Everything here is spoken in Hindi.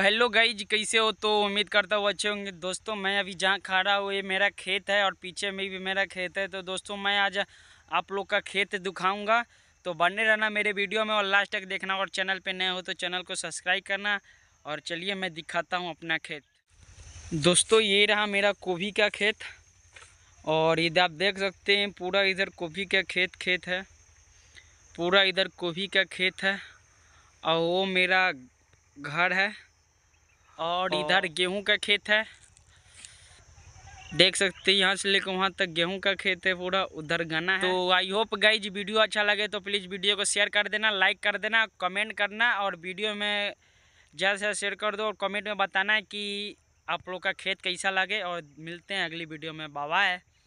हेलो तो गाइज कैसे हो तो उम्मीद करता हूँ अच्छे होंगे दोस्तों मैं अभी जहाँ खा रहा हूँ ये मेरा खेत है और पीछे में भी मेरा खेत है तो दोस्तों मैं आज आप लोग का खेत दिखाऊंगा तो बने रहना मेरे वीडियो में और लास्ट तक देखना और चैनल पे नए हो तो चैनल को सब्सक्राइब करना और चलिए मैं दिखाता हूँ अपना खेत दोस्तों ये रहा मेरा गोभी का खेत और इधर आप देख सकते हैं पूरा इधर गोभी का खेत खेत है पूरा इधर गोभी का खेत है और वो मेरा घर है और इधर गेहूं का खेत है देख सकते हैं यहाँ से लेकर वहाँ तक गेहूं का खेत है पूरा उधर गना है तो आई होप गाइज वीडियो अच्छा लगे तो प्लीज़ वीडियो को शेयर कर देना लाइक कर देना कमेंट करना और वीडियो में ज़्यादा से ज़्यादा शेयर कर दो और कमेंट में बताना है कि आप लोग का खेत कैसा लगे और मिलते हैं अगली वीडियो में बाबा है